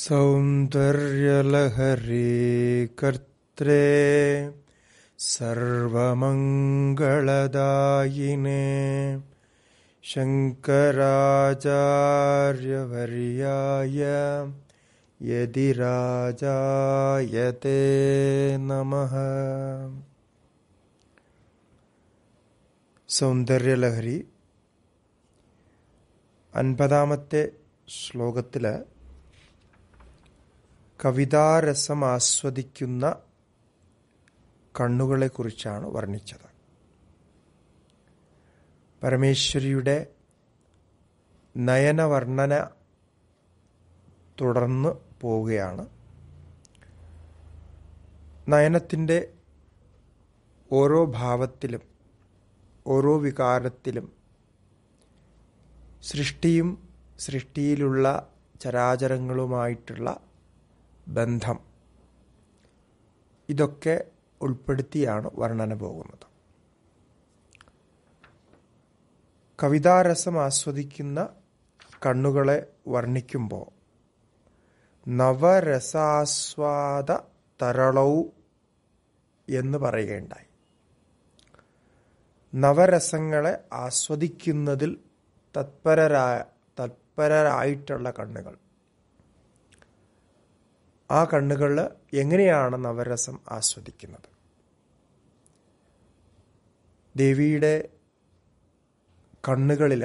सौन्दर्यलहरी कर्त्रे सर्वमङ्गलदायिने शङ्कराचार्यवर्याय यदि राजायते नमः സൗന്ദര്യലഹരി അൻപതാമത്തെ ശ്ലോകത്തിൽ ആസ്വദിക്കുന്ന കണ്ണുകളെക്കുറിച്ചാണ് വർണ്ണിച്ചത് പരമേശ്വരിയുടെ നയനവർണ്ണന തുടർന്ന് പോവുകയാണ് നയനത്തിൻ്റെ ഓരോ ഭാവത്തിലും ഓരോ വികാരത്തിലും സൃഷ്ടിയും സൃഷ്ടിയിലുള്ള ചരാചരങ്ങളുമായിട്ടുള്ള ബന്ധം ഇതൊക്കെ ഉൾപ്പെടുത്തിയാണ് വർണ്ണന പോകുന്നത് കവിതാരസം ആസ്വദിക്കുന്ന കണ്ണുകളെ വർണ്ണിക്കുമ്പോൾ നവരസാസ്വാദ തരളൗ എന്ന് പറയുകയുണ്ടായി നവരസങ്ങളെ ആസ്വദിക്കുന്നതിൽ തത്പരരായ തത്പരരായിട്ടുള്ള കണ്ണുകൾ ആ കണ്ണുകൾ എങ്ങനെയാണ് നവരസം ആസ്വദിക്കുന്നത് ദേവിയുടെ കണ്ണുകളിൽ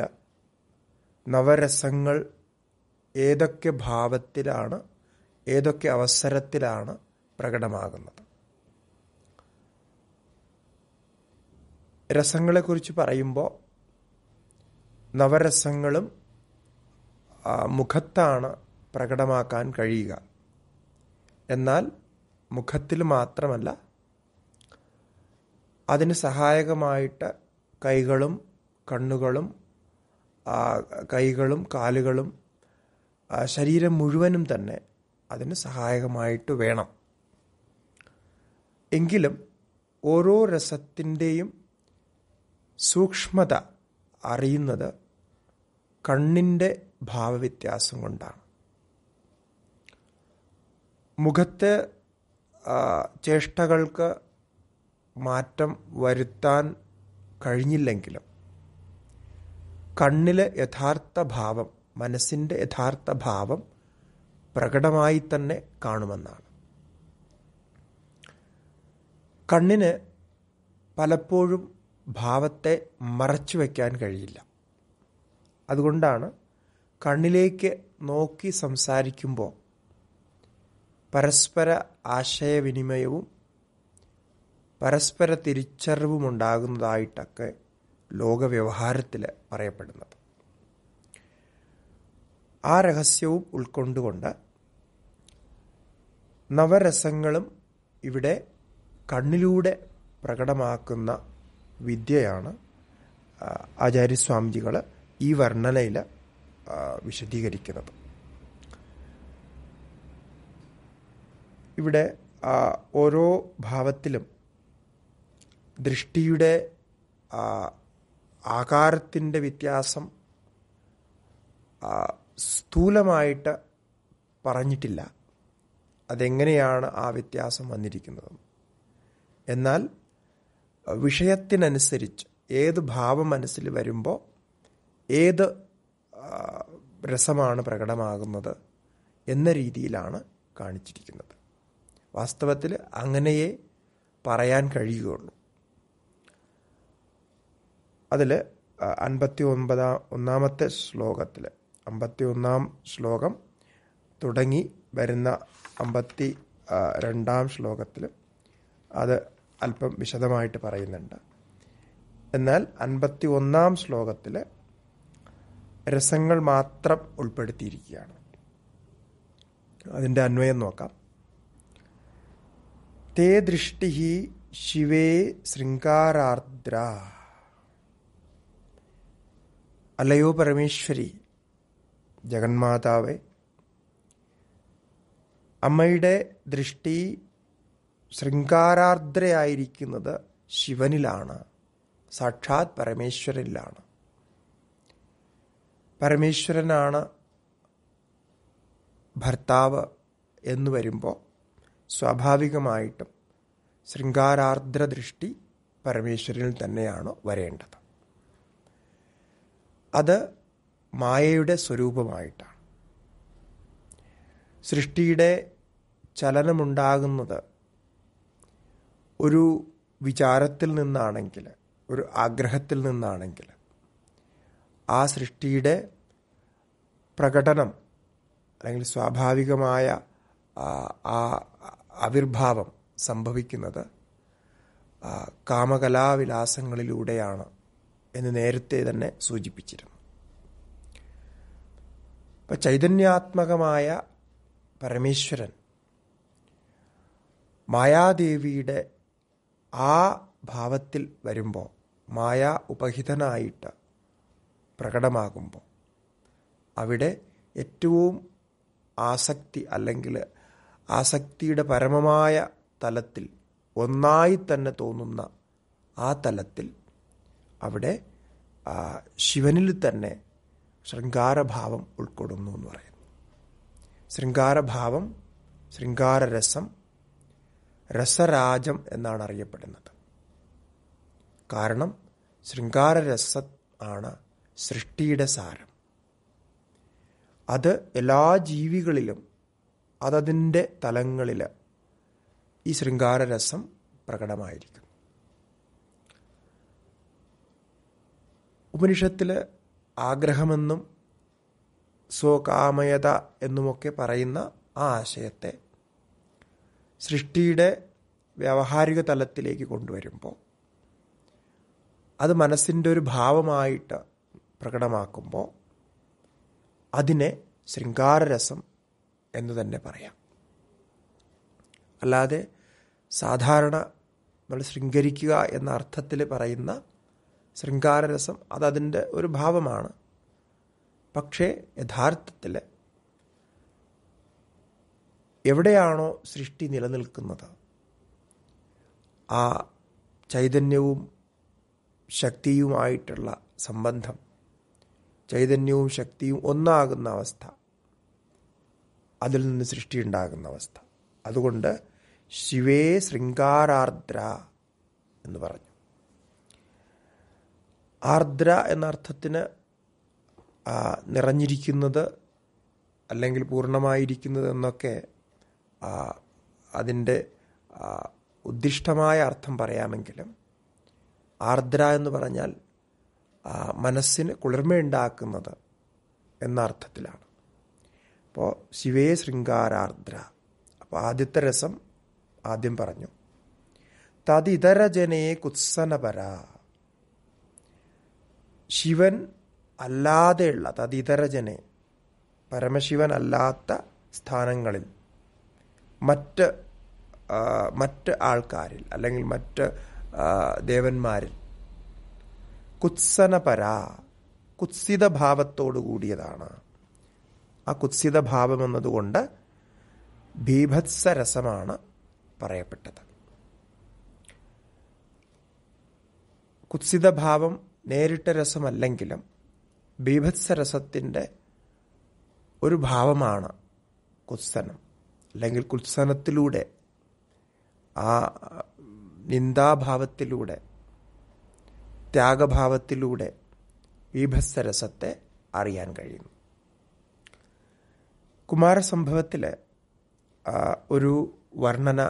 നവരസങ്ങൾ ഏതൊക്കെ ഭാവത്തിലാണ് ഏതൊക്കെ അവസരത്തിലാണ് പ്രകടമാകുന്നത് രസങ്ങളെക്കുറിച്ച് പറയുമ്പോൾ നവരസങ്ങളും മുഖത്താണ് പ്രകടമാക്കാൻ കഴിയുക എന്നാൽ മുഖത്തിൽ മാത്രമല്ല അതിന് സഹായകമായിട്ട് കൈകളും കണ്ണുകളും കൈകളും കാലുകളും ശരീരം മുഴുവനും തന്നെ അതിന് സഹായകമായിട്ട് വേണം എങ്കിലും ഓരോ രസത്തിൻ്റെയും സൂക്ഷ്മത അറിയുന്നത് കണ്ണിൻ്റെ ഭാവവ്യത്യാസം കൊണ്ടാണ് മുഖത്തെ ചേഷ്ടകൾക്ക് മാറ്റം വരുത്താൻ കഴിഞ്ഞില്ലെങ്കിലും കണ്ണിലെ യഥാർത്ഥ ഭാവം മനസ്സിൻ്റെ യഥാർത്ഥ ഭാവം പ്രകടമായി തന്നെ കാണുമെന്നാണ് കണ്ണിന് പലപ്പോഴും ഭാവത്തെ മറച്ചു വയ്ക്കാൻ കഴിയില്ല അതുകൊണ്ടാണ് കണ്ണിലേക്ക് നോക്കി സംസാരിക്കുമ്പോൾ പരസ്പര ആശയവിനിമയവും പരസ്പര തിരിച്ചറിവും ഉണ്ടാകുന്നതായിട്ടൊക്കെ ലോകവ്യവഹാരത്തിൽ പറയപ്പെടുന്നത് ആ രഹസ്യവും ഉൾക്കൊണ്ടുകൊണ്ട് നവരസങ്ങളും ഇവിടെ കണ്ണിലൂടെ പ്രകടമാക്കുന്ന വിദ്യയാണ് ആചാര്യസ്വാമിജികൾ ഈ വർണ്ണനയിൽ വിശദീകരിക്കുന്നത് ഇവിടെ ഓരോ ഭാവത്തിലും ദൃഷ്ടിയുടെ ആകാരത്തിൻ്റെ വ്യത്യാസം സ്ഥൂലമായിട്ട് പറഞ്ഞിട്ടില്ല അതെങ്ങനെയാണ് ആ വ്യത്യാസം വന്നിരിക്കുന്നത് എന്നാൽ വിഷയത്തിനനുസരിച്ച് ഏത് ഭാവം മനസ്സിൽ വരുമ്പോൾ ഏത് രസമാണ് പ്രകടമാകുന്നത് എന്ന രീതിയിലാണ് കാണിച്ചിരിക്കുന്നത് വാസ്തവത്തിൽ അങ്ങനെയേ പറയാൻ കഴിയുകയുള്ളൂ അതിൽ അൻപത്തി ഒൻപതാ ഒന്നാമത്തെ ശ്ലോകത്തിൽ അമ്പത്തി ഒന്നാം ശ്ലോകം തുടങ്ങി വരുന്ന അമ്പത്തി രണ്ടാം ശ്ലോകത്തിൽ അത് അല്പം വിശദമായിട്ട് പറയുന്നുണ്ട് എന്നാൽ അൻപത്തി ഒന്നാം ശ്ലോകത്തിൽ രസങ്ങൾ മാത്രം ഉൾപ്പെടുത്തിയിരിക്കുകയാണ് അതിൻ്റെ അന്വയം നോക്കാം തേ ദൃഷ്ടി ശിവേ ശൃംഗാരാർദ്ര അല്ലയോ പരമേശ്വരി ജഗന്മാതാവെ അമ്മയുടെ ദൃഷ്ടി ശൃംഗാരാർദ്രയായിരിക്കുന്നത് ശിവനിലാണ് സാക്ഷാത് പരമേശ്വരനിലാണ് പരമേശ്വരനാണ് ഭർത്താവ് എന്ന് വരുമ്പോൾ സ്വാഭാവികമായിട്ടും ശൃംഗാരാർദ്ര ദൃഷ്ടി പരമേശ്വരനിൽ തന്നെയാണ് വരേണ്ടത് അത് മായയുടെ സ്വരൂപമായിട്ടാണ് സൃഷ്ടിയുടെ ചലനമുണ്ടാകുന്നത് ഒരു വിചാരത്തിൽ നിന്നാണെങ്കിൽ ഒരു ആഗ്രഹത്തിൽ നിന്നാണെങ്കിൽ ആ സൃഷ്ടിയുടെ പ്രകടനം അല്ലെങ്കിൽ സ്വാഭാവികമായ ആ ആവിർഭാവം സംഭവിക്കുന്നത് കാമകലാവിലാസങ്ങളിലൂടെയാണ് എന്ന് നേരത്തെ തന്നെ സൂചിപ്പിച്ചിരുന്നു അപ്പം ചൈതന്യാത്മകമായ പരമേശ്വരൻ മായാദേവിയുടെ ആ ഭാവത്തിൽ വരുമ്പോൾ മായ ഉപഹിതനായിട്ട് പ്രകടമാകുമ്പോൾ അവിടെ ഏറ്റവും ആസക്തി അല്ലെങ്കിൽ ആസക്തിയുടെ പരമമായ തലത്തിൽ ഒന്നായി തന്നെ തോന്നുന്ന ആ തലത്തിൽ അവിടെ ശിവനിൽ തന്നെ ശൃംഗാരഭാവം ഉൾക്കൊള്ളുന്നു എന്ന് പറയുന്നു ശൃംഗാരഭാവം ശൃംഗാരരസം രസരാജം എന്നാണ് അറിയപ്പെടുന്നത് കാരണം ശൃംഗാരരസ ആണ് സൃഷ്ടിയുടെ സാരം അത് എല്ലാ ജീവികളിലും അതതിൻ്റെ തലങ്ങളിൽ ഈ ശൃംഗാരരസം പ്രകടമായിരിക്കുന്നു ഉപനിഷത്തിൽ ആഗ്രഹമെന്നും സ്വകാമയത എന്നുമൊക്കെ പറയുന്ന ആ ആശയത്തെ സൃഷ്ടിയുടെ വ്യാവഹാരിക തലത്തിലേക്ക് കൊണ്ടുവരുമ്പോൾ അത് മനസ്സിൻ്റെ ഒരു ഭാവമായിട്ട് പ്രകടമാക്കുമ്പോൾ അതിനെ ശൃംഗാരരസം എന്ന് തന്നെ പറയാം അല്ലാതെ സാധാരണ നമ്മൾ ശൃംഗരിക്കുക എന്ന അർത്ഥത്തിൽ പറയുന്ന ശൃംഗാരരസം അതതിൻ്റെ ഒരു ഭാവമാണ് പക്ഷേ യഥാർത്ഥത്തിൽ എവിടെയാണോ സൃഷ്ടി നിലനിൽക്കുന്നത് ആ ചൈതന്യവും ശക്തിയുമായിട്ടുള്ള സംബന്ധം ചൈതന്യവും ശക്തിയും ഒന്നാകുന്ന അവസ്ഥ അതിൽ നിന്ന് സൃഷ്ടിയുണ്ടാകുന്ന അവസ്ഥ അതുകൊണ്ട് ശിവേ ശൃംഗാരാർദ്ര എന്ന് പറഞ്ഞു ആർദ്ര എന്ന അർത്ഥത്തിന് നിറഞ്ഞിരിക്കുന്നത് അല്ലെങ്കിൽ പൂർണ്ണമായിരിക്കുന്നത് എന്നൊക്കെ അതിൻ്റെ ഉദ്ദിഷ്ടമായ അർത്ഥം പറയാമെങ്കിലും ആർദ്ര എന്ന് പറഞ്ഞാൽ മനസ്സിന് കുളിർമയുണ്ടാക്കുന്നത് എന്ന അർത്ഥത്തിലാണ് അപ്പോൾ ശിവേ ശൃംഗാരാർദ്ര അപ്പോൾ ആദ്യത്തെ രസം ആദ്യം പറഞ്ഞു തതിതരജനയെ കുത്സനപര ശിവൻ അല്ലാതെയുള്ള തതിതരജനെ പരമശിവൻ അല്ലാത്ത സ്ഥാനങ്ങളിൽ മറ്റ് മറ്റ് ആൾക്കാരിൽ അല്ലെങ്കിൽ മറ്റ് ദേവന്മാരിൽ കുത്സനപര കുത്സിത ഭാവത്തോടു കൂടിയതാണ് ആ കുത്സിത ഭാവം എന്നതുകൊണ്ട് ഭീഭത്സരസമാണ് പറയപ്പെട്ടത് കുത്സിതഭാവം നേരിട്ട രസമല്ലെങ്കിലും ഭീഭത്സരസത്തിൻ്റെ ഒരു ഭാവമാണ് കുത്സനം അല്ലെങ്കിൽ കുത്സനത്തിലൂടെ ആ നിന്ദാഭാവത്തിലൂടെ ത്യാഗഭാവത്തിലൂടെ ബീഭത്സരസത്തെ അറിയാൻ കഴിയുന്നു കുമാരസംഭവത്തിൽ ഒരു വർണ്ണന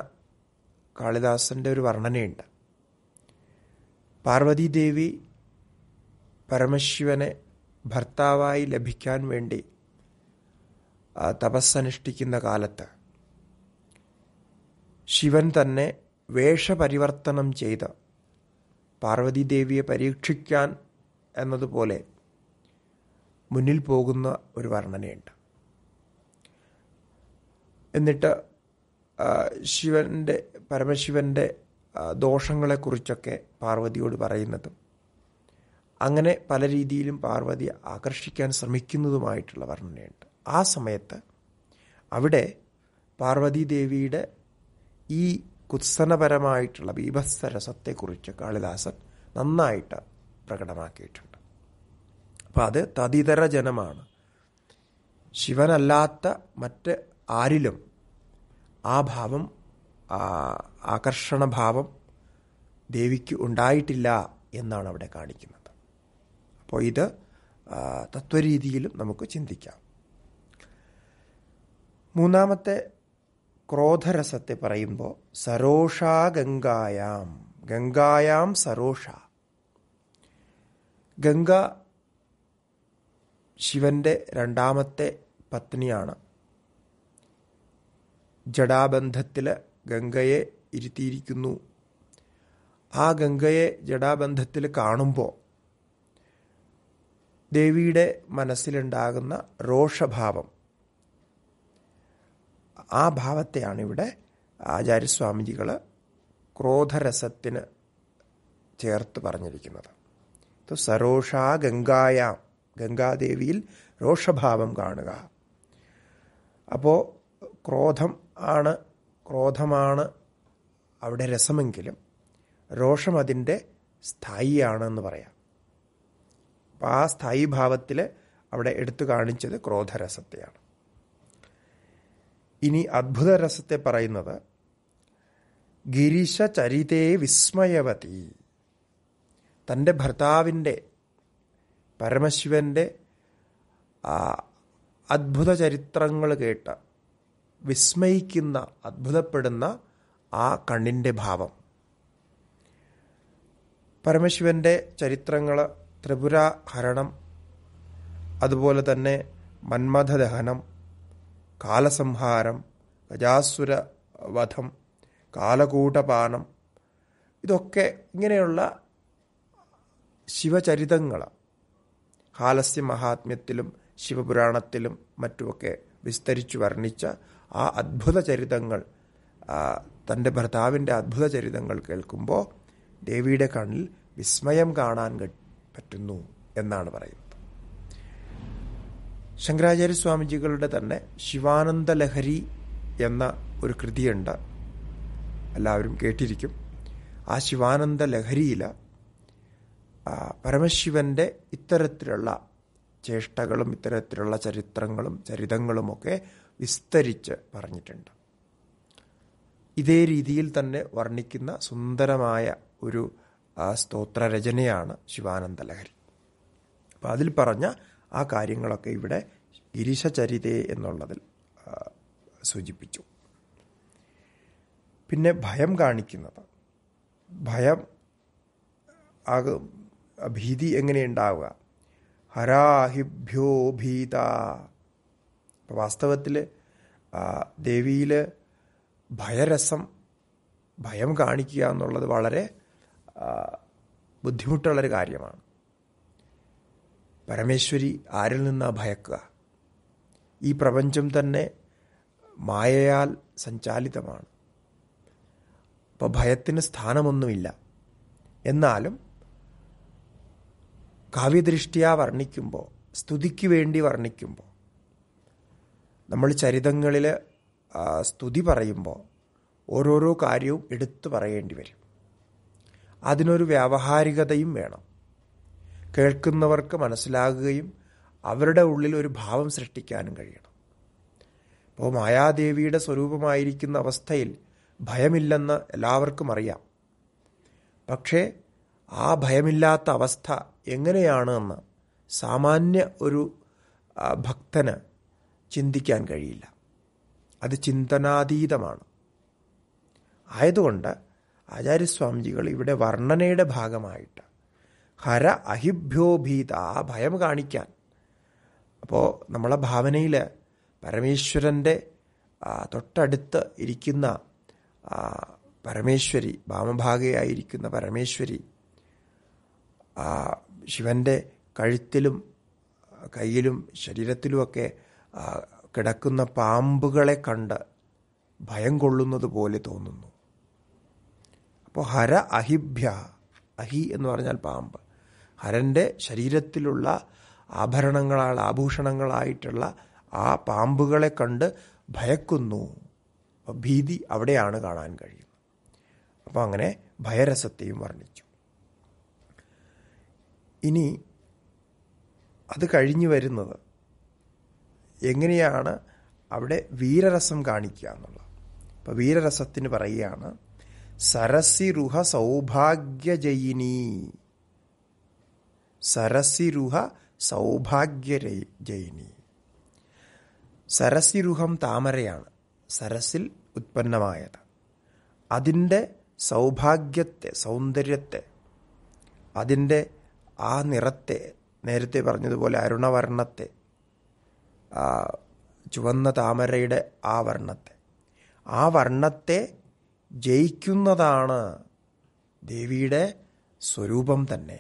കാളിദാസൻ്റെ ഒരു വർണ്ണനയുണ്ട് പാർവതീദേവി പരമശിവനെ ഭർത്താവായി ലഭിക്കാൻ വേണ്ടി തപസ്സനുഷ്ഠിക്കുന്ന കാലത്ത് ശിവൻ തന്നെ വേഷപരിവർത്തനം ചെയ്ത് പാർവതീദേവിയെ പരീക്ഷിക്കാൻ എന്നതുപോലെ മുന്നിൽ പോകുന്ന ഒരു വർണ്ണനയുണ്ട് എന്നിട്ട് ശിവന്റെ പരമശിവന്റെ ദോഷങ്ങളെക്കുറിച്ചൊക്കെ പാർവതിയോട് പറയുന്നത് അങ്ങനെ പല രീതിയിലും പാർവതി ആകർഷിക്കാൻ ശ്രമിക്കുന്നതുമായിട്ടുള്ള വർണ്ണനയുണ്ട് ആ സമയത്ത് അവിടെ പാർവതി ദേവിയുടെ ഈ കുത്സനപരമായിട്ടുള്ള ബീഭത്സരസത്തെക്കുറിച്ച് കാളിദാസൻ നന്നായിട്ട് പ്രകടമാക്കിയിട്ടുണ്ട് അപ്പം അത് തതിതര ജനമാണ് ശിവനല്ലാത്ത മറ്റ് ആരിലും ആ ഭാവം ആകർഷണഭാവം ദേവിക്ക് ഉണ്ടായിട്ടില്ല എന്നാണ് അവിടെ കാണിക്കുന്നത് അപ്പോൾ ഇത് തത്വരീതിയിലും നമുക്ക് ചിന്തിക്കാം മൂന്നാമത്തെ ക്രോധരസത്തെ പറയുമ്പോൾ സരോഷാ ഗംഗായാം ഗംഗായാം സരോഷ ഗംഗ ശിവന്റെ രണ്ടാമത്തെ പത്നിയാണ് ജഡാബന്ധത്തിൽ ഗംഗയെ ഇരുത്തിയിരിക്കുന്നു ആ ഗംഗയെ ജഡാബന്ധത്തിൽ കാണുമ്പോൾ ദേവിയുടെ മനസ്സിലുണ്ടാകുന്ന രോഷഭാവം ആ ഭാവത്തെയാണ് ഇവിടെ ആചാര്യസ്വാമിജികൾ ക്രോധരസത്തിന് ചേർത്ത് പറഞ്ഞിരിക്കുന്നത് സരോഷ ഗംഗായാം ഗംഗാദേവിയിൽ രോഷഭാവം കാണുക അപ്പോൾ ക്രോധം ആണ് ക്രോധമാണ് അവിടെ രസമെങ്കിലും രോഷം അതിൻ്റെ സ്ഥായിയാണെന്ന് പറയാം അപ്പം ആ സ്ഥായി ഭാവത്തിൽ അവിടെ എടുത്തു കാണിച്ചത് ക്രോധരസത്തെയാണ് ഇനി അത്ഭുതരസത്തെ പറയുന്നത് ഗിരീശ ചരിതേ വിസ്മയവതി തൻ്റെ ഭർത്താവിൻ്റെ പരമശിവൻ്റെ അത്ഭുത ചരിത്രങ്ങൾ കേട്ട വിസ്മയിക്കുന്ന അത്ഭുതപ്പെടുന്ന ആ കണ്ണിൻ്റെ ഭാവം പരമശിവൻ്റെ ചരിത്രങ്ങൾ ത്രിപുര ഹരണം അതുപോലെ തന്നെ മന്മഥദഹനം കാലസംഹാരം ഗജാസുര വധം കാലകൂട്ടപാനം ഇതൊക്കെ ഇങ്ങനെയുള്ള ശിവചരിതങ്ങൾ ഹാലസ്യ മഹാത്മ്യത്തിലും ശിവപുരാണത്തിലും മറ്റുമൊക്കെ വിസ്തരിച്ചു വർണ്ണിച്ച ആ അത്ഭുത ചരിതങ്ങൾ തൻ്റെ ഭർത്താവിൻ്റെ അത്ഭുത ചരിതങ്ങൾ കേൾക്കുമ്പോൾ ദേവിയുടെ കണ്ണിൽ വിസ്മയം കാണാൻ പറ്റുന്നു എന്നാണ് പറയുന്നത് ശങ്കരാചാര്യ സ്വാമിജികളുടെ തന്നെ ശിവാനന്ദ ലഹരി എന്ന ഒരു കൃതിയുണ്ട് എല്ലാവരും കേട്ടിരിക്കും ആ ശിവാനന്ദ ലഹരിയിൽ പരമശിവൻ്റെ ഇത്തരത്തിലുള്ള ചേഷ്ടകളും ഇത്തരത്തിലുള്ള ചരിത്രങ്ങളും ചരിതങ്ങളുമൊക്കെ വിസ്തരിച്ച് പറഞ്ഞിട്ടുണ്ട് ഇതേ രീതിയിൽ തന്നെ വർണ്ണിക്കുന്ന സുന്ദരമായ ഒരു സ്തോത്രരചനയാണ് ശിവാനന്ദ ലഹരി അപ്പോൾ അതിൽ പറഞ്ഞ ആ കാര്യങ്ങളൊക്കെ ഇവിടെ ഗിരിശചരിതേ എന്നുള്ളതിൽ സൂചിപ്പിച്ചു പിന്നെ ഭയം കാണിക്കുന്നത് ഭയം ആകും ഭീതി എങ്ങനെയുണ്ടാവുക ഹരാഹിഭ്യോ ഭീത അപ്പോൾ വാസ്തവത്തിൽ ദേവിയിൽ ഭയരസം ഭയം കാണിക്കുക എന്നുള്ളത് വളരെ ബുദ്ധിമുട്ടുള്ളൊരു കാര്യമാണ് പരമേശ്വരി ആരിൽ നിന്നാണ് ഭയക്കുക ഈ പ്രപഞ്ചം തന്നെ മായയാൽ സഞ്ചാലിതമാണ് അപ്പോൾ ഭയത്തിന് സ്ഥാനമൊന്നുമില്ല എന്നാലും കാവ്യദൃഷ്ടിയാ വർണ്ണിക്കുമ്പോൾ സ്തുതിക്ക് വേണ്ടി വർണ്ണിക്കുമ്പോൾ നമ്മൾ ചരിതങ്ങളിൽ സ്തുതി പറയുമ്പോൾ ഓരോരോ കാര്യവും എടുത്തു പറയേണ്ടി വരും അതിനൊരു വ്യാവഹാരികതയും വേണം കേൾക്കുന്നവർക്ക് മനസ്സിലാകുകയും അവരുടെ ഉള്ളിൽ ഒരു ഭാവം സൃഷ്ടിക്കാനും കഴിയണം അപ്പോൾ മായാദേവിയുടെ സ്വരൂപമായിരിക്കുന്ന അവസ്ഥയിൽ ഭയമില്ലെന്ന് എല്ലാവർക്കും അറിയാം പക്ഷേ ആ ഭയമില്ലാത്ത അവസ്ഥ എങ്ങനെയാണ് എന്ന് സാമാന്യ ഒരു ഭക്തന് ചിന്തിക്കാൻ കഴിയില്ല അത് ചിന്തനാതീതമാണ് ആയതുകൊണ്ട് ആചാര്യസ്വാമിജികൾ ഇവിടെ വർണ്ണനയുടെ ഭാഗമായിട്ട് ഹര അഹിഭ്യോഭീത ഭയം കാണിക്കാൻ അപ്പോൾ നമ്മളെ ഭാവനയിൽ പരമേശ്വരൻ്റെ തൊട്ടടുത്ത് ഇരിക്കുന്ന പരമേശ്വരി ഭാമഭാഗയായിരിക്കുന്ന പരമേശ്വരി ശിവൻ്റെ കഴുത്തിലും കയ്യിലും ശരീരത്തിലുമൊക്കെ കിടക്കുന്ന പാമ്പുകളെ കണ്ട് ഭയം കൊള്ളുന്നത് പോലെ തോന്നുന്നു അപ്പോൾ ഹര അഹിഭ്യ അഹി എന്ന് പറഞ്ഞാൽ പാമ്പ് ഹരൻ്റെ ശരീരത്തിലുള്ള ആഭരണങ്ങളാൽ ആഭൂഷണങ്ങളായിട്ടുള്ള ആ പാമ്പുകളെ കണ്ട് ഭയക്കുന്നു ഭീതി അവിടെയാണ് കാണാൻ കഴിയുന്നത് അപ്പോൾ അങ്ങനെ ഭയരസത്തെയും വർണ്ണിച്ചു ഇനി അത് കഴിഞ്ഞു വരുന്നത് എങ്ങനെയാണ് അവിടെ വീരരസം കാണിക്കുക എന്നുള്ളത് അപ്പോൾ വീരരസത്തിന് പറയുകയാണ് സരസിരുഹ സൗഭാഗ്യജയിനി സരസിരുഹ സൗഭാഗ്യ ജയിനി സരസിരുഹം താമരയാണ് സരസിൽ ഉത്പന്നമായത് അതിൻ്റെ സൗഭാഗ്യത്തെ സൗന്ദര്യത്തെ അതിൻ്റെ ആ നിറത്തെ നേരത്തെ പറഞ്ഞതുപോലെ അരുണവർണ്ണത്തെ ചുവന്ന താമരയുടെ ആ വർണ്ണത്തെ ആ വർണ്ണത്തെ ജയിക്കുന്നതാണ് ദേവിയുടെ സ്വരൂപം തന്നെ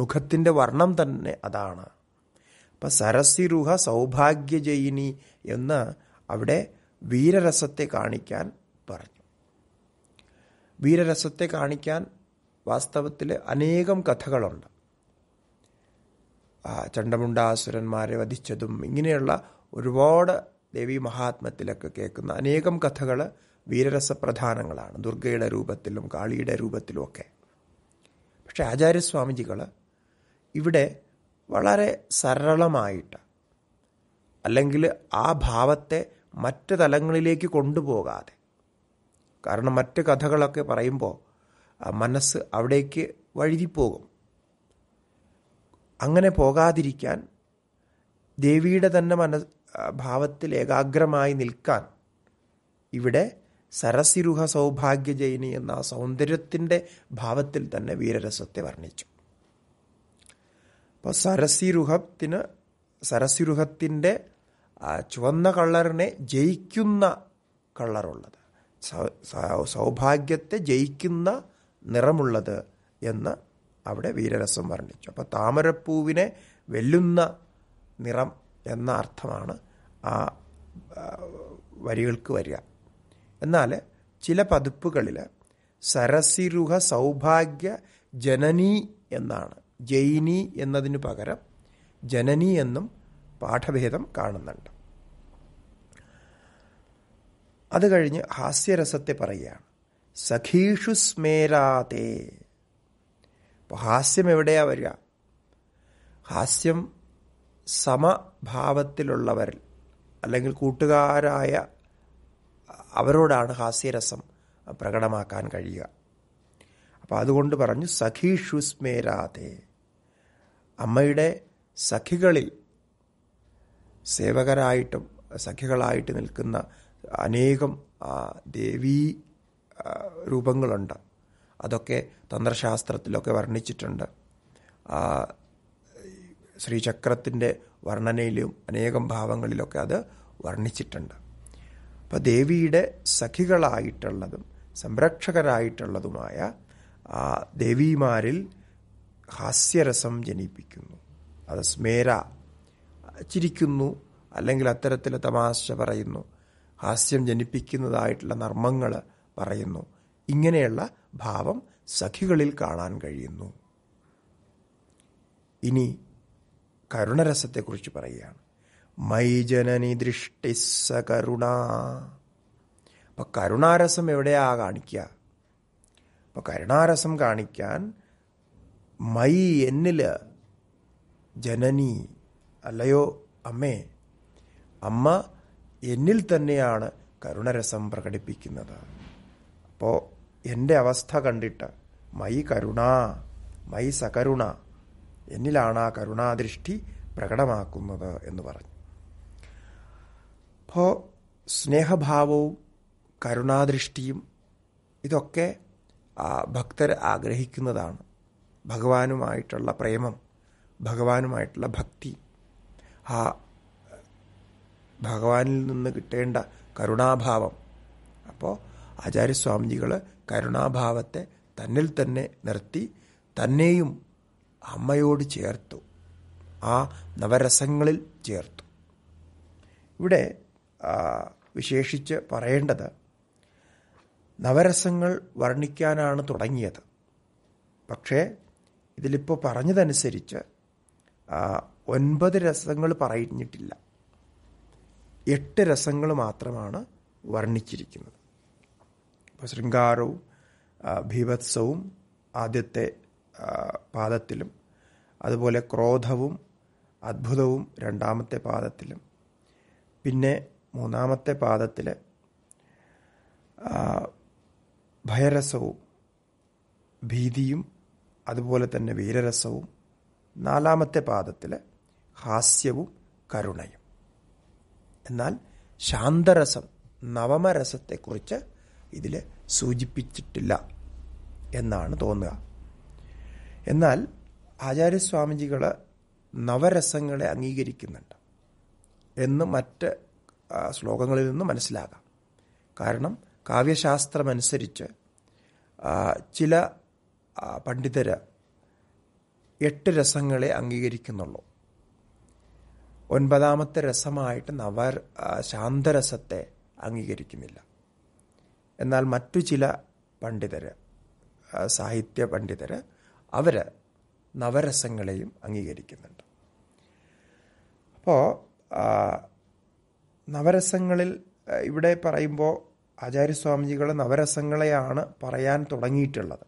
മുഖത്തിൻ്റെ വർണ്ണം തന്നെ അതാണ് അപ്പം സരസിരുഹ സൗഭാഗ്യജയിനി എന്ന് അവിടെ വീരരസത്തെ കാണിക്കാൻ പറഞ്ഞു വീരരസത്തെ കാണിക്കാൻ വാസ്തവത്തിൽ അനേകം കഥകളുണ്ട് ചണ്ഡമുണ്ടാസുരന്മാരെ വധിച്ചതും ഇങ്ങനെയുള്ള ഒരുപാട് ദേവി മഹാത്മത്തിലൊക്കെ കേൾക്കുന്ന അനേകം കഥകൾ വീരരസപ്രധാനങ്ങളാണ് ദുർഗയുടെ രൂപത്തിലും കാളിയുടെ രൂപത്തിലും ഒക്കെ പക്ഷേ ആചാര്യസ്വാമിജികൾ ഇവിടെ വളരെ സരളമായിട്ട് അല്ലെങ്കിൽ ആ ഭാവത്തെ മറ്റ് തലങ്ങളിലേക്ക് കൊണ്ടുപോകാതെ കാരണം മറ്റ് കഥകളൊക്കെ പറയുമ്പോൾ മനസ്സ് അവിടേക്ക് വഴുതിപ്പോകും അങ്ങനെ പോകാതിരിക്കാൻ ദേവിയുടെ തന്നെ മന ഭാവത്തിൽ ഏകാഗ്രമായി നിൽക്കാൻ ഇവിടെ സരസിരുഹ സൗഭാഗ്യജയിനി എന്ന ആ സൗന്ദര്യത്തിൻ്റെ ഭാവത്തിൽ തന്നെ വീരരസത്തെ വർണ്ണിച്ചു അപ്പോൾ സരസിരുഹത്തിന് സരസിരുഹത്തിൻ്റെ ചുവന്ന കള്ളറിനെ ജയിക്കുന്ന കള്ളറുള്ളത് സൗഭാഗ്യത്തെ ജയിക്കുന്ന നിറമുള്ളത് എന്ന് അവിടെ വീരരസം വർണ്ണിച്ചു അപ്പോൾ താമരപ്പൂവിനെ വെല്ലുന്ന നിറം എന്ന അർത്ഥമാണ് ആ വരികൾക്ക് വരിക എന്നാൽ ചില പതിപ്പുകളിൽ സരസിരുഹ സൗഭാഗ്യ ജനനി എന്നാണ് ജൈനി എന്നതിന് പകരം ജനനി എന്നും പാഠഭേദം കാണുന്നുണ്ട് അത് കഴിഞ്ഞ് ഹാസ്യരസത്തെ പറയുകയാണ് സഖീഷു സ്മേരാതേ അപ്പോൾ ഹാസ്യം എവിടെയാ വരിക ഹാസ്യം സമഭാവത്തിലുള്ളവരിൽ അല്ലെങ്കിൽ കൂട്ടുകാരായ അവരോടാണ് ഹാസ്യരസം പ്രകടമാക്കാൻ കഴിയുക അപ്പം അതുകൊണ്ട് പറഞ്ഞു സഖീഷു അമ്മയുടെ സഖികളിൽ സേവകരായിട്ടും സഖികളായിട്ട് നിൽക്കുന്ന അനേകം ദേവീ രൂപങ്ങളുണ്ട് അതൊക്കെ തന്ത്രശാസ്ത്രത്തിലൊക്കെ വർണ്ണിച്ചിട്ടുണ്ട് ശ്രീചക്രത്തിൻ്റെ വർണ്ണനയിലും അനേകം ഭാവങ്ങളിലൊക്കെ അത് വർണ്ണിച്ചിട്ടുണ്ട് അപ്പോൾ ദേവിയുടെ സഖികളായിട്ടുള്ളതും സംരക്ഷകരായിട്ടുള്ളതുമായ ആ ദേവിമാരിൽ ഹാസ്യരസം ജനിപ്പിക്കുന്നു അത് സ്മേര ചിരിക്കുന്നു അല്ലെങ്കിൽ അത്തരത്തിൽ തമാശ പറയുന്നു ഹാസ്യം ജനിപ്പിക്കുന്നതായിട്ടുള്ള നർമ്മങ്ങൾ പറയുന്നു ഇങ്ങനെയുള്ള ഭാവം സഖികളിൽ കാണാൻ കഴിയുന്നു ഇനി കരുണരസത്തെക്കുറിച്ച് പറയുകയാണ് മൈ ജനനി ദൃഷ്ടി സകരുണ അപ്പൊ കരുണാരസം എവിടെയാ കാണിക്കുക അപ്പൊ കരുണാരസം കാണിക്കാൻ മൈ എന്നില് ജനനി അല്ലയോ അമ്മേ അമ്മ എന്നിൽ തന്നെയാണ് കരുണരസം പ്രകടിപ്പിക്കുന്നത് അപ്പോൾ എൻ്റെ അവസ്ഥ കണ്ടിട്ട് മൈ കരുണ മൈ സകരുണ എന്നിലാണ് ആ കരുണാദൃഷ്ടി പ്രകടമാക്കുന്നത് എന്ന് പറഞ്ഞു അപ്പോൾ സ്നേഹഭാവവും കരുണാദൃഷ്ടിയും ഇതൊക്കെ ഭക്തർ ആഗ്രഹിക്കുന്നതാണ് ഭഗവാനുമായിട്ടുള്ള പ്രേമം ഭഗവാനുമായിട്ടുള്ള ഭക്തി ആ ഭഗവാനിൽ നിന്ന് കിട്ടേണ്ട കരുണാഭാവം അപ്പോൾ ആചാര്യസ്വാമിജികൾ കരുണാഭാവത്തെ തന്നിൽ തന്നെ നിർത്തി തന്നെയും അമ്മയോട് ചേർത്തു ആ നവരസങ്ങളിൽ ചേർത്തു ഇവിടെ വിശേഷിച്ച് പറയേണ്ടത് നവരസങ്ങൾ വർണ്ണിക്കാനാണ് തുടങ്ങിയത് പക്ഷേ ഇതിലിപ്പോൾ പറഞ്ഞതനുസരിച്ച് ഒൻപത് രസങ്ങൾ പറഞ്ഞിട്ടില്ല എട്ട് രസങ്ങൾ മാത്രമാണ് വർണ്ണിച്ചിരിക്കുന്നത് ശൃംഗാരവും ഭീവത്സവും ആദ്യത്തെ പാദത്തിലും അതുപോലെ ക്രോധവും അത്ഭുതവും രണ്ടാമത്തെ പാദത്തിലും പിന്നെ മൂന്നാമത്തെ പാദത്തിൽ ഭയരസവും ഭീതിയും അതുപോലെ തന്നെ വീരരസവും നാലാമത്തെ പാദത്തിൽ ഹാസ്യവും കരുണയും എന്നാൽ ശാന്തരസം നവമരസത്തെക്കുറിച്ച് ഇതിൽ സൂചിപ്പിച്ചിട്ടില്ല എന്നാണ് തോന്നുക എന്നാൽ ആചാര്യസ്വാമിജികൾ നവരസങ്ങളെ അംഗീകരിക്കുന്നുണ്ട് എന്ന് മറ്റ് ശ്ലോകങ്ങളിൽ നിന്ന് മനസ്സിലാകാം കാരണം കാവ്യശാസ്ത്രമനുസരിച്ച് ചില പണ്ഡിതർ എട്ട് രസങ്ങളെ അംഗീകരിക്കുന്നുള്ളൂ ഒൻപതാമത്തെ രസമായിട്ട് നവർ ശാന്തരസത്തെ അംഗീകരിക്കുന്നില്ല എന്നാൽ മറ്റു ചില പണ്ഡിതർ സാഹിത്യ പണ്ഡിതർ അവർ നവരസങ്ങളെയും അംഗീകരിക്കുന്നുണ്ട് അപ്പോൾ നവരസങ്ങളിൽ ഇവിടെ പറയുമ്പോൾ ആചാര്യസ്വാമിജികൾ നവരസങ്ങളെയാണ് പറയാൻ തുടങ്ങിയിട്ടുള്ളത്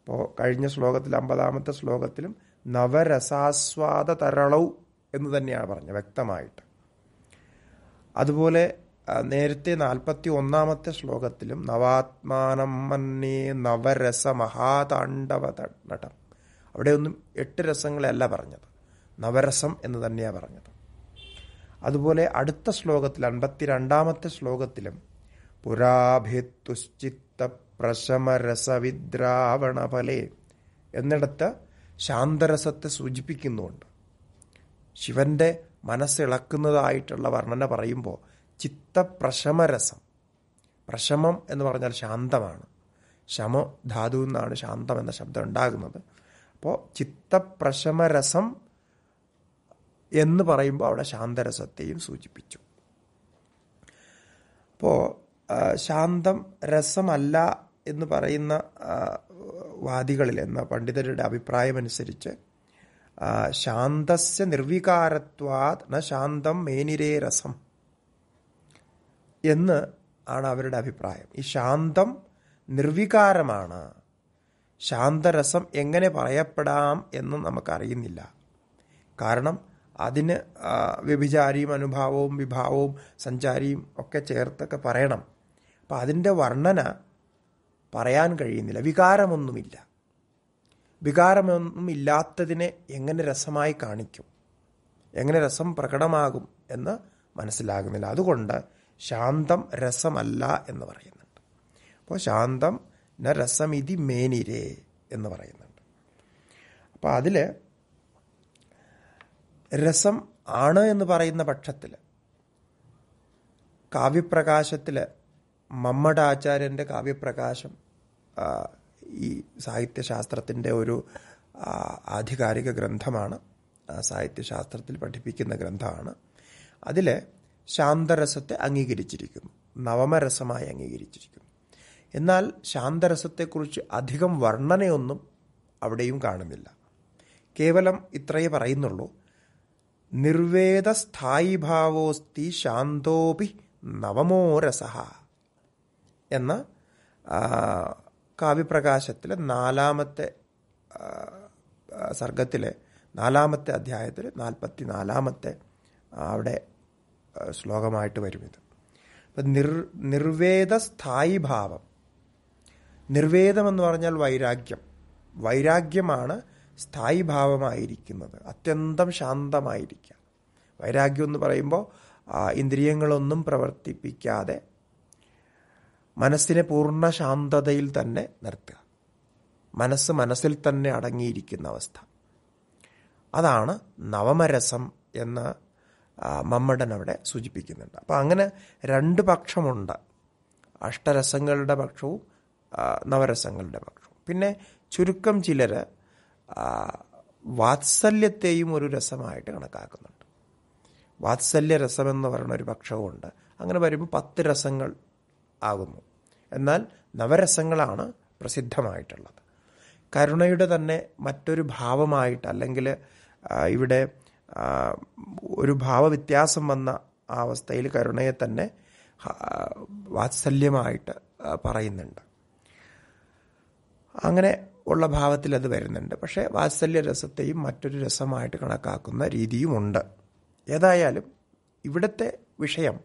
ഇപ്പോൾ കഴിഞ്ഞ ശ്ലോകത്തിൽ അമ്പതാമത്തെ ശ്ലോകത്തിലും നവരസാസ്വാദ തരളൗ എന്ന് തന്നെയാണ് പറഞ്ഞത് വ്യക്തമായിട്ട് അതുപോലെ നേരത്തെ നാൽപ്പത്തി ഒന്നാമത്തെ ശ്ലോകത്തിലും നവാത്മാനം മന്നേ നവരസ മഹാതാണ്ഡവ നടം അവിടെയൊന്നും എട്ട് രസങ്ങളെയല്ല പറഞ്ഞത് നവരസം എന്ന് തന്നെയാണ് പറഞ്ഞത് അതുപോലെ അടുത്ത ശ്ലോകത്തിൽ അൻപത്തിരണ്ടാമത്തെ ശ്ലോകത്തിലും പുരാഭിത്തുശ്ചിത്ത ഫലെ എന്നിടത്ത് ശാന്തരസത്തെ സൂചിപ്പിക്കുന്നുണ്ട് ശിവന്റെ മനസ്സിളക്കുന്നതായിട്ടുള്ള വർണ്ണന പറയുമ്പോൾ ചിത്തപ്രശമരസം പ്രശമം എന്ന് പറഞ്ഞാൽ ശാന്തമാണ് ശമ ധാതു എന്നാണ് ശാന്തം എന്ന ശബ്ദം ഉണ്ടാകുന്നത് അപ്പോൾ ചിത്തപ്രശമരസം എന്ന് പറയുമ്പോൾ അവിടെ ശാന്തരസത്തെയും സൂചിപ്പിച്ചു അപ്പോൾ ശാന്തം രസമല്ല എന്ന് പറയുന്ന വാദികളിൽ എന്ന പണ്ഡിതരുടെ അഭിപ്രായമനുസരിച്ച് ശാന്തസ്യ നിർവികാരത്വാ ന ശാന്തം മേനിരേ രസം എന്ന് ആണ് അവരുടെ അഭിപ്രായം ഈ ശാന്തം നിർവികാരമാണ് ശാന്തരസം എങ്ങനെ പറയപ്പെടാം എന്ന് നമുക്കറിയുന്നില്ല കാരണം അതിന് വ്യഭിചാരിയും അനുഭാവവും വിഭാവവും സഞ്ചാരിയും ഒക്കെ ചേർത്തൊക്കെ പറയണം അപ്പം അതിൻ്റെ വർണ്ണന പറയാൻ കഴിയുന്നില്ല വികാരമൊന്നുമില്ല ഇല്ലാത്തതിനെ എങ്ങനെ രസമായി കാണിക്കും എങ്ങനെ രസം പ്രകടമാകും എന്ന് മനസ്സിലാകുന്നില്ല അതുകൊണ്ട് ശാന്തം രസമല്ല എന്ന് പറയുന്നുണ്ട് അപ്പോൾ ശാന്തം ന രസമിതി മേനിരേ എന്ന് പറയുന്നുണ്ട് അപ്പോൾ അതിൽ രസം ആണ് എന്ന് പറയുന്ന പക്ഷത്തിൽ കാവ്യപ്രകാശത്തിൽ ആചാര്യൻ്റെ കാവ്യപ്രകാശം ഈ സാഹിത്യശാസ്ത്രത്തിൻ്റെ ഒരു ആധികാരിക ഗ്രന്ഥമാണ് സാഹിത്യശാസ്ത്രത്തിൽ പഠിപ്പിക്കുന്ന ഗ്രന്ഥമാണ് അതിൽ ശാന്തരസത്തെ അംഗീകരിച്ചിരിക്കുന്നു നവമരസമായി അംഗീകരിച്ചിരിക്കുന്നു എന്നാൽ ശാന്തരസത്തെക്കുറിച്ച് അധികം വർണ്ണനയൊന്നും അവിടെയും കാണുന്നില്ല കേവലം ഇത്രയേ പറയുന്നുള്ളൂ നിർവേദ സ്ഥായി ഭാവോസ്തി ശാന്തോപി നവമോരസ എന്ന കാവ്യപ്രകാശത്തിലെ നാലാമത്തെ സർഗത്തിലെ നാലാമത്തെ അധ്യായത്തിൽ നാൽപ്പത്തി നാലാമത്തെ അവിടെ ശ്ലോകമായിട്ട് വരും ഇത് അപ്പം നിർ നിർവേദ സ്ഥായി ഭാവം നിർവേദം എന്ന് പറഞ്ഞാൽ വൈരാഗ്യം വൈരാഗ്യമാണ് സ്ഥായി ഭാവമായിരിക്കുന്നത് അത്യന്തം ശാന്തമായിരിക്കുക വൈരാഗ്യം എന്ന് പറയുമ്പോൾ ഇന്ദ്രിയങ്ങളൊന്നും പ്രവർത്തിപ്പിക്കാതെ മനസ്സിനെ പൂർണ്ണ ശാന്തതയിൽ തന്നെ നിർത്തുക മനസ്സ് മനസ്സിൽ തന്നെ അടങ്ങിയിരിക്കുന്ന അവസ്ഥ അതാണ് നവമരസം എന്ന മമ്മടൻ അവിടെ സൂചിപ്പിക്കുന്നുണ്ട് അപ്പോൾ അങ്ങനെ രണ്ട് പക്ഷമുണ്ട് അഷ്ടരസങ്ങളുടെ പക്ഷവും നവരസങ്ങളുടെ പക്ഷവും പിന്നെ ചുരുക്കം ചിലർ വാത്സല്യത്തെയും ഒരു രസമായിട്ട് കണക്കാക്കുന്നുണ്ട് വാത്സല്യ രസം എന്ന് പറയുന്ന ഒരു പക്ഷവുമുണ്ട് അങ്ങനെ വരുമ്പോൾ പത്ത് രസങ്ങൾ ആകുന്നു എന്നാൽ നവരസങ്ങളാണ് പ്രസിദ്ധമായിട്ടുള്ളത് കരുണയുടെ തന്നെ മറ്റൊരു ഭാവമായിട്ട് അല്ലെങ്കിൽ ഇവിടെ ഒരു ഭാവവ്യത്യാസം വന്ന ആ അവസ്ഥയിൽ കരുണയെ തന്നെ വാത്സല്യമായിട്ട് പറയുന്നുണ്ട് അങ്ങനെ ഉള്ള ഭാവത്തിൽ അത് വരുന്നുണ്ട് പക്ഷേ വാത്സല്യ രസത്തെയും മറ്റൊരു രസമായിട്ട് കണക്കാക്കുന്ന രീതിയുമുണ്ട് ഏതായാലും ഇവിടുത്തെ വിഷയം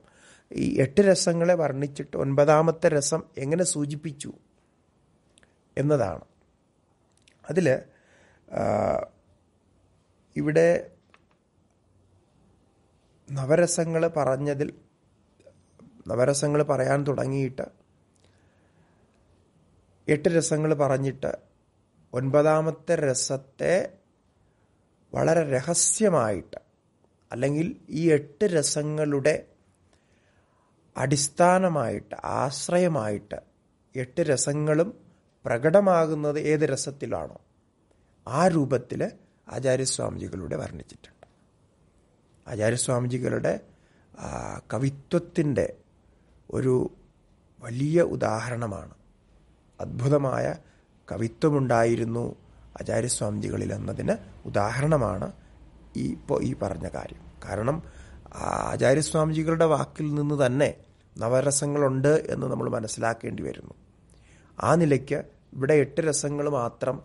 ഈ എട്ട് രസങ്ങളെ വർണ്ണിച്ചിട്ട് ഒൻപതാമത്തെ രസം എങ്ങനെ സൂചിപ്പിച്ചു എന്നതാണ് അതിൽ ഇവിടെ നവരസങ്ങൾ പറഞ്ഞതിൽ നവരസങ്ങൾ പറയാൻ തുടങ്ങിയിട്ട് എട്ട് രസങ്ങൾ പറഞ്ഞിട്ട് ഒൻപതാമത്തെ രസത്തെ വളരെ രഹസ്യമായിട്ട് അല്ലെങ്കിൽ ഈ എട്ട് രസങ്ങളുടെ അടിസ്ഥാനമായിട്ട് ആശ്രയമായിട്ട് എട്ട് രസങ്ങളും പ്രകടമാകുന്നത് ഏത് രസത്തിലാണോ ആ രൂപത്തിൽ ആചാര്യസ്വാമിജികളുടെ വർണ്ണിച്ചിട്ടുണ്ട് ആചാര്യസ്വാമിജികളുടെ കവിത്വത്തിൻ്റെ ഒരു വലിയ ഉദാഹരണമാണ് അത്ഭുതമായ കവിത്വമുണ്ടായിരുന്നു ആചാര്യസ്വാമിജികളിൽ എന്നതിന് ഉദാഹരണമാണ് ഈ ഇപ്പോൾ ഈ പറഞ്ഞ കാര്യം കാരണം ആചാര്യസ്വാമിജികളുടെ വാക്കിൽ നിന്ന് തന്നെ നവരസങ്ങളുണ്ട് എന്ന് നമ്മൾ മനസ്സിലാക്കേണ്ടി വരുന്നു ആ നിലയ്ക്ക് ഇവിടെ എട്ട് രസങ്ങൾ മാത്രം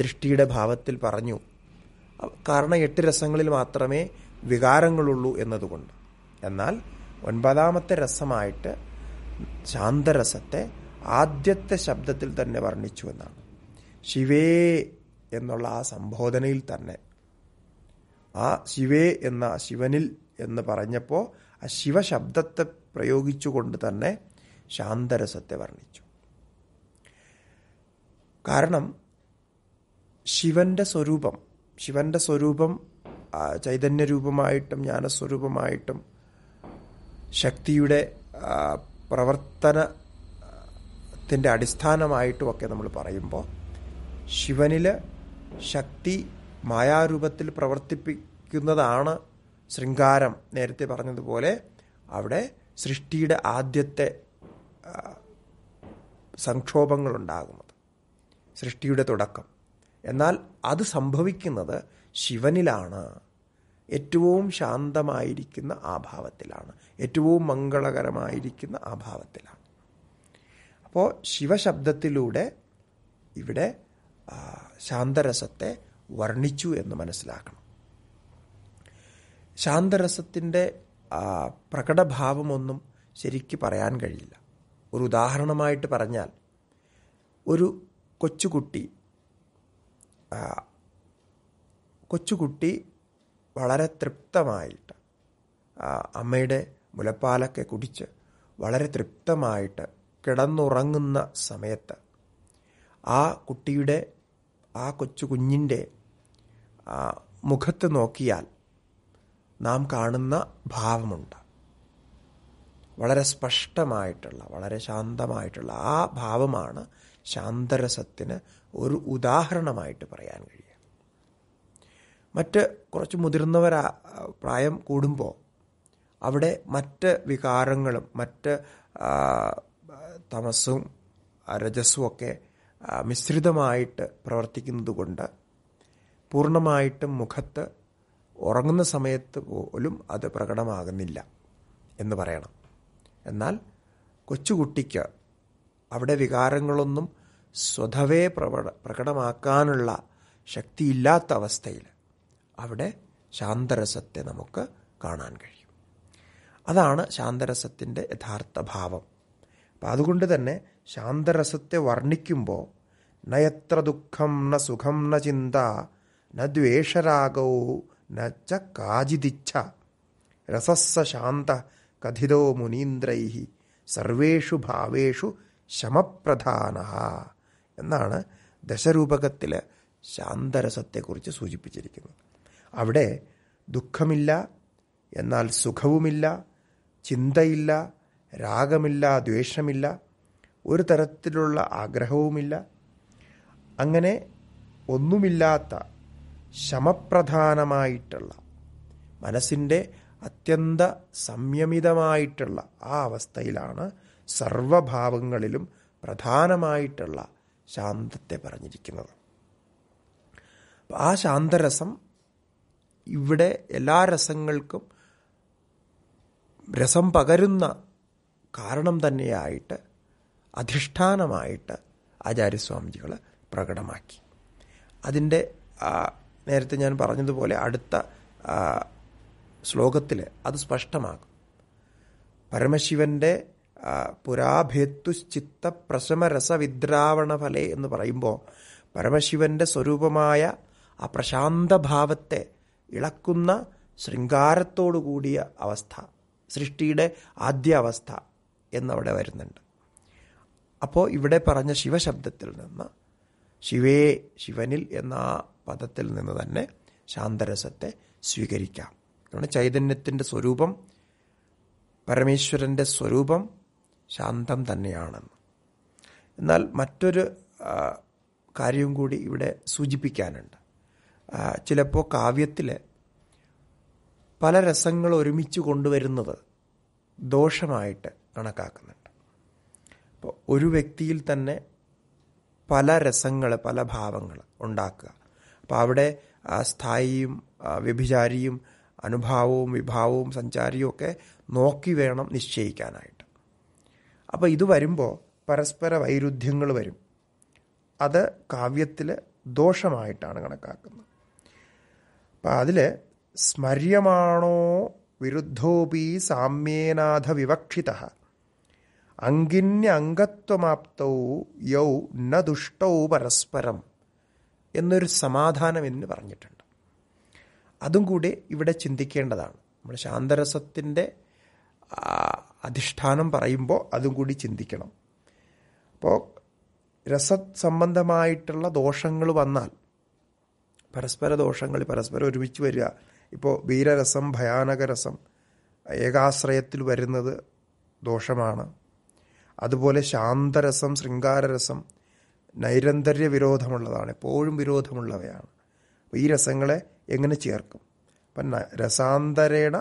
ദൃഷ്ടിയുടെ ഭാവത്തിൽ പറഞ്ഞു കാരണം എട്ട് രസങ്ങളിൽ മാത്രമേ വികാരങ്ങളുള്ളൂ എന്നതുകൊണ്ട് എന്നാൽ ഒൻപതാമത്തെ രസമായിട്ട് ശാന്തരസത്തെ ആദ്യത്തെ ശബ്ദത്തിൽ തന്നെ വർണ്ണിച്ചു എന്നാണ് ശിവേ എന്നുള്ള ആ സംബോധനയിൽ തന്നെ ആ ശിവേ എന്ന ശിവനിൽ എന്ന് പറഞ്ഞപ്പോൾ ആ ശിവശബ്ദത്തെ പ്രയോഗിച്ചുകൊണ്ട് തന്നെ ശാന്തരസത്തെ വർണ്ണിച്ചു കാരണം ശിവന്റെ സ്വരൂപം ശിവന്റെ സ്വരൂപം ചൈതന്യരൂപമായിട്ടും ജ്ഞാനസ്വരൂപമായിട്ടും ശക്തിയുടെ പ്രവർത്തനത്തിൻ്റെ അടിസ്ഥാനമായിട്ടുമൊക്കെ നമ്മൾ പറയുമ്പോൾ ശിവനിൽ ശക്തി മായാരൂപത്തിൽ പ്രവർത്തിപ്പിക്കുന്നതാണ് ശൃംഗാരം നേരത്തെ പറഞ്ഞതുപോലെ അവിടെ സൃഷ്ടിയുടെ ആദ്യത്തെ സംക്ഷോഭങ്ങളുണ്ടാകുന്നത് സൃഷ്ടിയുടെ തുടക്കം എന്നാൽ അത് സംഭവിക്കുന്നത് ശിവനിലാണ് ഏറ്റവും ശാന്തമായിരിക്കുന്ന ആഭാവത്തിലാണ് ഏറ്റവും മംഗളകരമായിരിക്കുന്ന ആഭാവത്തിലാണ് അപ്പോൾ ശിവശബ്ദത്തിലൂടെ ഇവിടെ ശാന്തരസത്തെ വർണ്ണിച്ചു എന്ന് മനസ്സിലാക്കണം ശാന്തരസത്തിൻ്റെ പ്രകടഭാവമൊന്നും ശരിക്ക് പറയാൻ കഴിയില്ല ഒരു ഉദാഹരണമായിട്ട് പറഞ്ഞാൽ ഒരു കൊച്ചുകുട്ടി കൊച്ചുകുട്ടി വളരെ തൃപ്തമായിട്ട് അമ്മയുടെ മുലപ്പാലൊക്കെ കുടിച്ച് വളരെ തൃപ്തമായിട്ട് കിടന്നുറങ്ങുന്ന സമയത്ത് ആ കുട്ടിയുടെ ആ കൊച്ചു കുഞ്ഞിൻ്റെ മുഖത്ത് നോക്കിയാൽ നാം കാണുന്ന ഭാവമുണ്ട് വളരെ സ്പഷ്ടമായിട്ടുള്ള വളരെ ശാന്തമായിട്ടുള്ള ആ ഭാവമാണ് ശാന്തരസത്തിന് ഒരു ഉദാഹരണമായിട്ട് പറയാൻ കഴിയും മറ്റ് കുറച്ച് മുതിർന്നവരാ പ്രായം കൂടുമ്പോൾ അവിടെ മറ്റ് വികാരങ്ങളും മറ്റ് തമസും രജസ്സും ഒക്കെ മിശ്രിതമായിട്ട് പ്രവർത്തിക്കുന്നത് കൊണ്ട് പൂർണ്ണമായിട്ടും മുഖത്ത് ഉറങ്ങുന്ന സമയത്ത് പോലും അത് പ്രകടമാകുന്നില്ല എന്ന് പറയണം എന്നാൽ കൊച്ചുകുട്ടിക്ക് അവിടെ വികാരങ്ങളൊന്നും സ്വതവേ പ്രകടമാക്കാനുള്ള ശക്തിയില്ലാത്ത അവസ്ഥയിൽ അവിടെ ശാന്തരസത്തെ നമുക്ക് കാണാൻ കഴിയും അതാണ് ശാന്തരസത്തിൻ്റെ യഥാർത്ഥ ഭാവം അപ്പം അതുകൊണ്ട് തന്നെ ശാന്തരസത്തെ വർണ്ണിക്കുമ്പോൾ നയത്ര ദുഃഖം ന സുഖം ന ചിന്ത ന ദ്വേഷരാഗവും ന ച കാജിദിച്ഛ രസസ്സ ശാന്ത കഥിതോ മുനീന്ദ്രൈ സർവേഷു ഭാവേഷു ശമപ്രധാന എന്നാണ് ദശരൂപകത്തിലെ ശാന്തരസത്തെക്കുറിച്ച് സൂചിപ്പിച്ചിരിക്കുന്നത് അവിടെ ദുഃഖമില്ല എന്നാൽ സുഖവുമില്ല ചിന്തയില്ല രാഗമില്ല ദ്വേഷമില്ല ഒരു തരത്തിലുള്ള ആഗ്രഹവുമില്ല അങ്ങനെ ഒന്നുമില്ലാത്ത ശമപ്രധാനമായിട്ടുള്ള മനസ്സിൻ്റെ അത്യന്ത സംയമിതമായിട്ടുള്ള ആ അവസ്ഥയിലാണ് സർവഭാവങ്ങളിലും പ്രധാനമായിട്ടുള്ള ശാന്തത്തെ പറഞ്ഞിരിക്കുന്നത് ആ ശാന്തരസം ഇവിടെ എല്ലാ രസങ്ങൾക്കും രസം പകരുന്ന കാരണം തന്നെയായിട്ട് അധിഷ്ഠാനമായിട്ട് ആചാര്യസ്വാമിജികൾ പ്രകടമാക്കി അതിൻ്റെ നേരത്തെ ഞാൻ പറഞ്ഞതുപോലെ അടുത്ത ശ്ലോകത്തിൽ അത് സ്പഷ്ടമാകും പരമശിവൻ്റെ പുരാഭേത്തുശ്ചിത്ത വിദ്രാവണ ഫലേ എന്ന് പറയുമ്പോൾ പരമശിവന്റെ സ്വരൂപമായ ആ പ്രശാന്തഭാവത്തെ ഇളക്കുന്ന ശൃംഗാരത്തോടു കൂടിയ അവസ്ഥ സൃഷ്ടിയുടെ ആദ്യ അവസ്ഥ എന്നവിടെ വരുന്നുണ്ട് അപ്പോൾ ഇവിടെ പറഞ്ഞ ശിവശബ്ദത്തിൽ നിന്ന് ശിവേ ശിവനിൽ എന്ന പദത്തിൽ നിന്ന് തന്നെ ശാന്തരസത്തെ സ്വീകരിക്കാം അതുകൊണ്ട് ചൈതന്യത്തിൻ്റെ സ്വരൂപം പരമേശ്വരൻ്റെ സ്വരൂപം ശാന്തം തന്നെയാണെന്ന് എന്നാൽ മറ്റൊരു കാര്യവും കൂടി ഇവിടെ സൂചിപ്പിക്കാനുണ്ട് ചിലപ്പോൾ കാവ്യത്തിൽ പല രസങ്ങൾ ഒരുമിച്ച് കൊണ്ടുവരുന്നത് ദോഷമായിട്ട് കണക്കാക്കുന്നുണ്ട് അപ്പോൾ ഒരു വ്യക്തിയിൽ തന്നെ പല രസങ്ങൾ പല ഭാവങ്ങൾ ഉണ്ടാക്കുക അപ്പോൾ അവിടെ സ്ഥായിയും വ്യഭിചാരിയും അനുഭാവവും വിഭാവവും സഞ്ചാരിയും ഒക്കെ നോക്കി വേണം നിശ്ചയിക്കാനായിട്ട് അപ്പോൾ ഇത് വരുമ്പോൾ പരസ്പര വൈരുദ്ധ്യങ്ങൾ വരും അത് കാവ്യത്തിൽ ദോഷമായിട്ടാണ് കണക്കാക്കുന്നത് അപ്പം അതിൽ സ്മര്യമാണോ വിരുദ്ധോപി സാമ്യേനാഥ വിവക്ഷിത അങ്കിന്യംഗത്വമാപ്തൗ യൗ ന ദുഷ്ടൗ പരസ്പരം എന്നൊരു സമാധാനം എന്ന് പറഞ്ഞിട്ടുണ്ട് അതും കൂടി ഇവിടെ ചിന്തിക്കേണ്ടതാണ് നമ്മുടെ ശാന്തരസത്തിൻ്റെ അധിഷ്ഠാനം പറയുമ്പോൾ അതും കൂടി ചിന്തിക്കണം അപ്പോൾ രസസംബന്ധമായിട്ടുള്ള ദോഷങ്ങൾ വന്നാൽ പരസ്പര ദോഷങ്ങൾ പരസ്പരം ഒരുമിച്ച് വരിക ഇപ്പോൾ വീരരസം ഭയാനകരസം ഏകാശ്രയത്തിൽ വരുന്നത് ദോഷമാണ് അതുപോലെ ശാന്തരസം ശൃംഗാരരസം നൈരന്തര്യ വിരോധമുള്ളതാണ് എപ്പോഴും വിരോധമുള്ളവയാണ് അപ്പോൾ ഈ രസങ്ങളെ എങ്ങനെ ചേർക്കും അപ്പം രസാന്തരേണ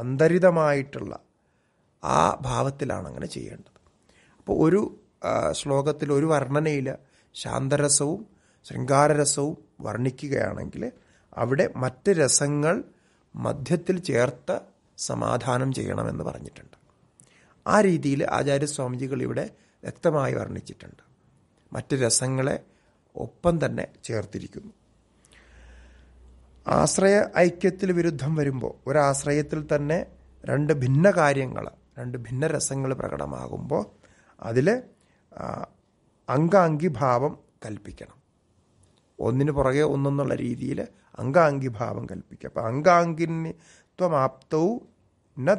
അന്തരിതമായിട്ടുള്ള ആ ഭാവത്തിലാണ് അങ്ങനെ ചെയ്യേണ്ടത് അപ്പോൾ ഒരു ശ്ലോകത്തിൽ ഒരു വർണ്ണനയിൽ ശാന്തരസവും ശൃംഗാരരസവും വർണ്ണിക്കുകയാണെങ്കിൽ അവിടെ മറ്റ് രസങ്ങൾ മധ്യത്തിൽ ചേർത്ത് സമാധാനം ചെയ്യണമെന്ന് പറഞ്ഞിട്ടുണ്ട് ആ രീതിയിൽ ആചാര്യസ്വാമിജികൾ ഇവിടെ വ്യക്തമായി വർണ്ണിച്ചിട്ടുണ്ട് മറ്റ് രസങ്ങളെ ഒപ്പം തന്നെ ചേർത്തിരിക്കുന്നു ആശ്രയ ഐക്യത്തിൽ വിരുദ്ധം വരുമ്പോൾ ഒരാശ്രയത്തിൽ തന്നെ രണ്ട് ഭിന്ന കാര്യങ്ങൾ രണ്ട് ഭിന്ന രസങ്ങൾ പ്രകടമാകുമ്പോൾ അതിൽ അംഗാംഗിഭാവം ഭാവം കൽപ്പിക്കണം ഒന്നിന് പുറകെ ഒന്നെന്നുള്ള രീതിയിൽ അംഗാംഗി ഭാവം കൽപ്പിക്കുക അപ്പോൾ അംഗാംഗിത്വമാപ്തവും ന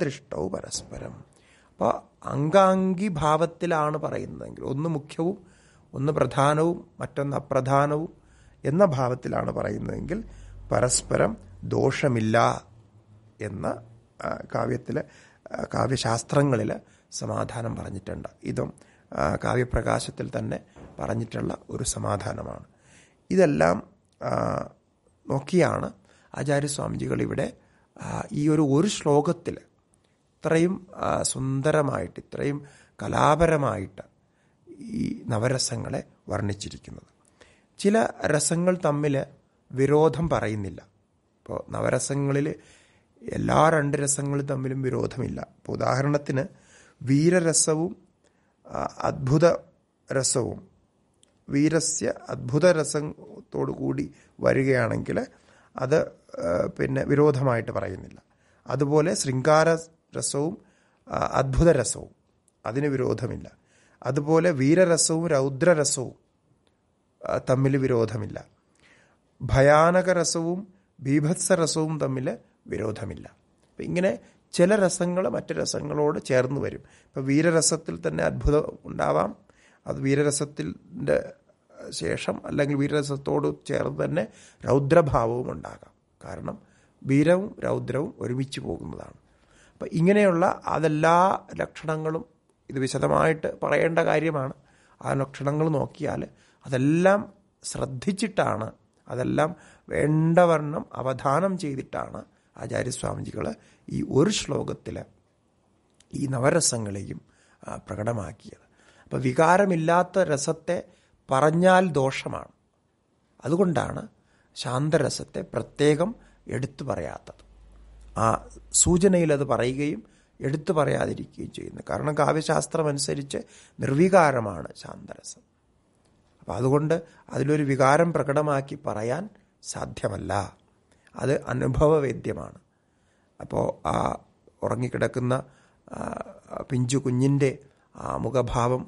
പരസ്പരം അപ്പോൾ അംഗാംഗി ഭാവത്തിലാണ് പറയുന്നതെങ്കിൽ ഒന്ന് മുഖ്യവും ഒന്ന് പ്രധാനവും മറ്റൊന്ന് അപ്രധാനവും എന്ന ഭാവത്തിലാണ് പറയുന്നതെങ്കിൽ പരസ്പരം ദോഷമില്ല എന്ന കാവ്യത്തിൽ കാവ്യശാസ്ത്രങ്ങളിൽ സമാധാനം പറഞ്ഞിട്ടുണ്ട് ഇതും കാവ്യപ്രകാശത്തിൽ തന്നെ പറഞ്ഞിട്ടുള്ള ഒരു സമാധാനമാണ് ഇതെല്ലാം നോക്കിയാണ് ആചാര്യസ്വാമിജികൾ ഇവിടെ ഈ ഒരു ഒരു ശ്ലോകത്തിൽ ഇത്രയും സുന്ദരമായിട്ട് ഇത്രയും കലാപരമായിട്ട് ഈ നവരസങ്ങളെ വർണ്ണിച്ചിരിക്കുന്നത് ചില രസങ്ങൾ തമ്മിൽ വിരോധം പറയുന്നില്ല ഇപ്പോൾ നവരസങ്ങളിൽ എല്ലാ രണ്ട് രസങ്ങളും തമ്മിലും വിരോധമില്ല ഇപ്പോൾ ഉദാഹരണത്തിന് വീരരസവും അത്ഭുത രസവും വീരസ്യ അത്ഭുതരസത്തോടു കൂടി വരികയാണെങ്കിൽ അത് പിന്നെ വിരോധമായിട്ട് പറയുന്നില്ല അതുപോലെ ശൃംഗാര രസവും രസവും അതിന് വിരോധമില്ല അതുപോലെ വീരരസവും രൗദ്രരസവും തമ്മിൽ വിരോധമില്ല ഭയാനക ഭീഭത്സ രസവും തമ്മിൽ വിരോധമില്ല ഇങ്ങനെ ചില രസങ്ങൾ മറ്റു രസങ്ങളോട് ചേർന്ന് വരും ഇപ്പം വീരരസത്തിൽ തന്നെ അത്ഭുതം ഉണ്ടാവാം അത് വീരരസത്തിൻ്റെ ശേഷം അല്ലെങ്കിൽ വീരരസത്തോട് ചേർന്ന് തന്നെ രൗദ്രഭാവവും ഉണ്ടാകാം കാരണം വീരവും രൗദ്രവും ഒരുമിച്ച് പോകുന്നതാണ് അപ്പം ഇങ്ങനെയുള്ള അതെല്ലാ ലക്ഷണങ്ങളും ഇത് വിശദമായിട്ട് പറയേണ്ട കാര്യമാണ് ആ ലക്ഷണങ്ങൾ നോക്കിയാൽ അതെല്ലാം ശ്രദ്ധിച്ചിട്ടാണ് അതെല്ലാം വേണ്ടവണ്ണം അവധാനം ചെയ്തിട്ടാണ് ആചാര്യസ്വാമിജികൾ ഈ ഒരു ശ്ലോകത്തിൽ ഈ നവരസങ്ങളെയും പ്രകടമാക്കിയത് അപ്പം വികാരമില്ലാത്ത രസത്തെ പറഞ്ഞാൽ ദോഷമാണ് അതുകൊണ്ടാണ് ശാന്തരസത്തെ പ്രത്യേകം എടുത്തു പറയാത്തത് ആ സൂചനയിൽ അത് പറയുകയും എടുത്തു പറയാതിരിക്കുകയും ചെയ്യുന്നു കാരണം കാവ്യശാസ്ത്രമനുസരിച്ച് നിർവികാരമാണ് ശാന്തരസം അപ്പം അതുകൊണ്ട് അതിലൊരു വികാരം പ്രകടമാക്കി പറയാൻ സാധ്യമല്ല അത് അനുഭവവേദ്യമാണ് അപ്പോൾ ആ ഉറങ്ങിക്കിടക്കുന്ന പിഞ്ചു കുഞ്ഞിൻ്റെ മുഖഭാവം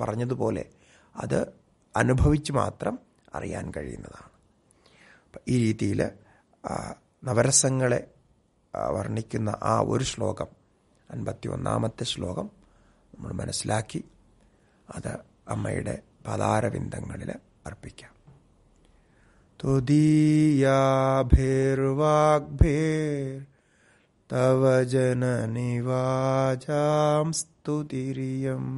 പറഞ്ഞതുപോലെ അത് അനുഭവിച്ച് മാത്രം അറിയാൻ കഴിയുന്നതാണ് ഈ രീതിയിൽ നവരസങ്ങളെ വർണ്ണിക്കുന്ന ആ ഒരു ശ്ലോകം അൻപത്തി ഒന്നാമത്തെ ശ്ലോകം നമ്മൾ മനസ്സിലാക്കി അത് അമ്മയുടെ പതാരവിന്ദങ്ങളിൽ അർപ്പിക്കാം തുതീയാഭേർവാഗ്ഭേർ तव जननिवाजां स्तुतिरियम्